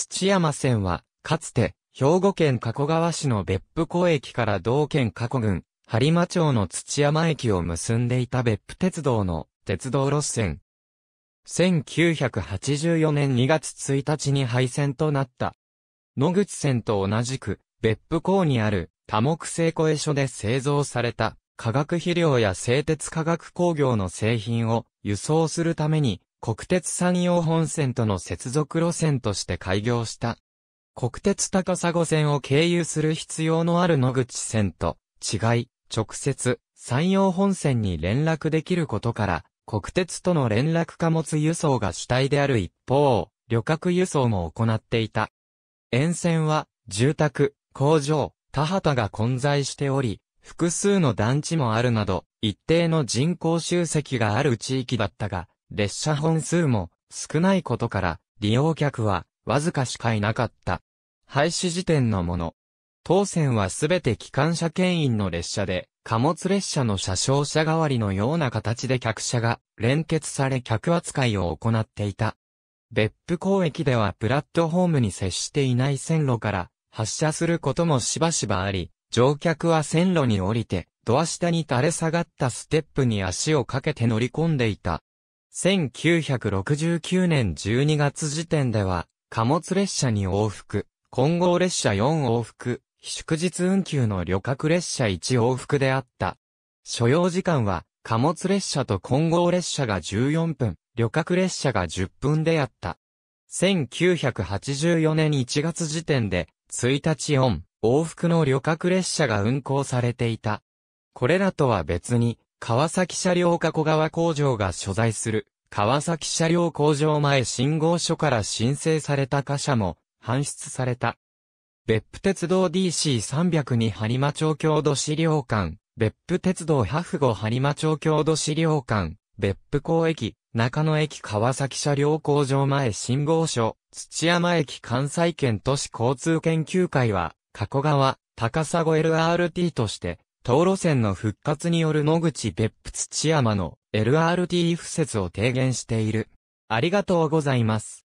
土山線は、かつて、兵庫県加古川市の別府港駅から同県加古郡、播磨町の土山駅を結んでいた別府鉄道の鉄道路線。1984年2月1日に廃線となった。野口線と同じく、別府港にある多木製小所で製造された化学肥料や製鉄化学工業の製品を輸送するために国鉄山陽本線との接続路線として開業した。国鉄高砂線を経由する必要のある野口線と違い、直接山陽本線に連絡できることから、国鉄との連絡貨物輸送が主体である一方、旅客輸送も行っていた。沿線は、住宅、工場、田畑が混在しており、複数の団地もあるなど、一定の人口集積がある地域だったが、列車本数も少ないことから、利用客はわずかしかいなかった。廃止時点のもの。当線はすべて機関車牽引の列車で、貨物列車の車掌車代わりのような形で客車が連結され客扱いを行っていた。別府港駅ではプラットホームに接していない線路から発車することもしばしばあり、乗客は線路に降りて、ドア下に垂れ下がったステップに足をかけて乗り込んでいた。1969年12月時点では、貨物列車に往復、混合列車4往復、祝日運休の旅客列車1往復であった。所要時間は、貨物列車と混合列車が14分、旅客列車が10分であった。1984年1月時点で、1日4往復の旅客列車が運行されていた。これらとは別に、川崎車両加古川工場が所在する、川崎車両工場前信号所から申請された貨車も、搬出された。別府鉄道 DC300 に播磨町郷土資料館、別府鉄道ハフゴ播磨町郷土資料館、別府港駅、中野駅川崎車両工場前信号所、土山駅関西圏都市交通研究会は、加古川、高砂 LRT として、道路線の復活による野口別府土山の LRT 敷設を提言している。ありがとうございます。